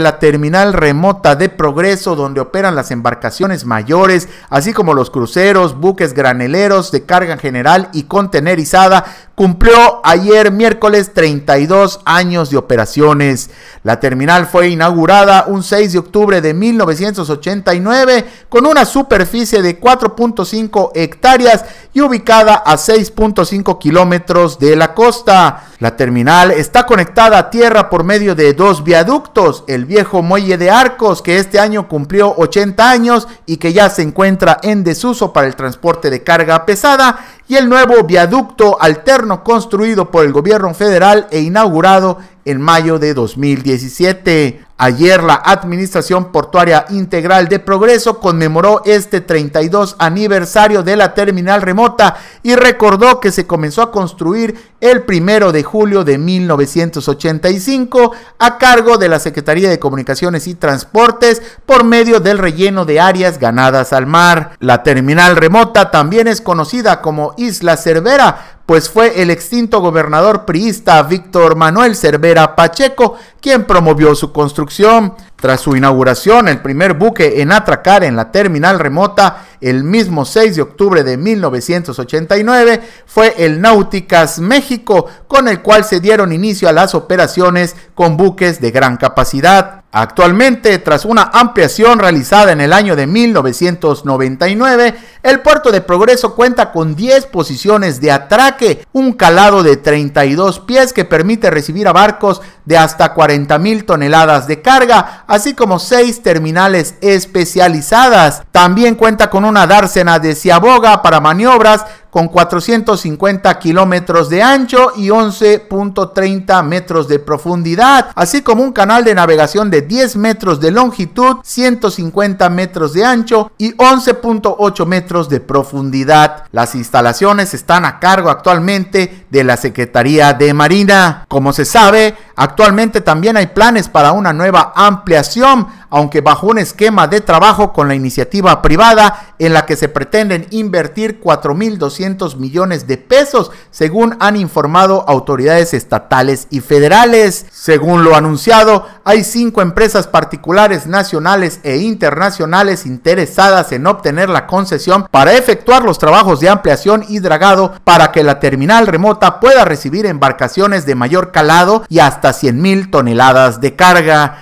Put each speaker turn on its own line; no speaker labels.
la terminal remota de Progreso donde operan las embarcaciones mayores, así como los cruceros, buques graneleros de carga general y contenerizada, cumplió ayer miércoles 32 años de operaciones. La terminal fue inaugurada un 6 de octubre de 1989 con una superficie de 4.5 hectáreas y ubicada a 6.5 kilómetros de la costa. La terminal está conectada a tierra por medio de dos viaductos, el viejo muelle de Arcos que este año cumplió 80 años y que ya se encuentra en desuso para el transporte de carga pesada, y el nuevo viaducto alterno construido por el gobierno federal e inaugurado en mayo de 2017. Ayer la Administración Portuaria Integral de Progreso conmemoró este 32 aniversario de la terminal remota y recordó que se comenzó a construir el primero de julio de 1985 a cargo de la Secretaría de Comunicaciones y Transportes por medio del relleno de áreas ganadas al mar. La terminal remota también es conocida como Isla Cervera pues fue el extinto gobernador priista Víctor Manuel Cervera Pacheco quien promovió su construcción. Tras su inauguración, el primer buque en atracar en la terminal remota el mismo 6 de octubre de 1989 fue el Náuticas México, con el cual se dieron inicio a las operaciones con buques de gran capacidad. Actualmente, tras una ampliación realizada en el año de 1999, el puerto de Progreso cuenta con 10 posiciones de atraque, un calado de 32 pies que permite recibir a barcos de hasta 40.000 toneladas de carga, así como 6 terminales especializadas. También cuenta con una dársena de ciaboga para maniobras con 450 kilómetros de ancho y 11.30 metros de profundidad, así como un canal de navegación de 10 metros de longitud, 150 metros de ancho y 11.8 metros de profundidad. Las instalaciones están a cargo actualmente de la Secretaría de Marina. Como se sabe, actualmente también hay planes para una nueva ampliación aunque bajo un esquema de trabajo con la iniciativa privada en la que se pretenden invertir 4.200 millones de pesos, según han informado autoridades estatales y federales. Según lo anunciado, hay cinco empresas particulares nacionales e internacionales interesadas en obtener la concesión para efectuar los trabajos de ampliación y dragado para que la terminal remota pueda recibir embarcaciones de mayor calado y hasta 100.000 toneladas de carga.